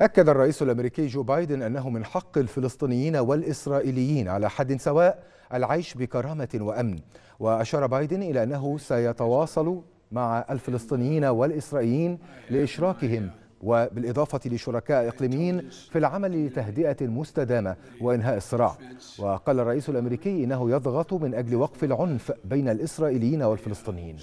أكد الرئيس الأمريكي جو بايدن أنه من حق الفلسطينيين والإسرائيليين على حد سواء العيش بكرامة وأمن وأشار بايدن إلى أنه سيتواصل مع الفلسطينيين والإسرائيليين لإشراكهم وبالإضافة لشركاء إقليميين في العمل لتهدئة مستدامة وإنهاء الصراع وقال الرئيس الأمريكي إنه يضغط من أجل وقف العنف بين الإسرائيليين والفلسطينيين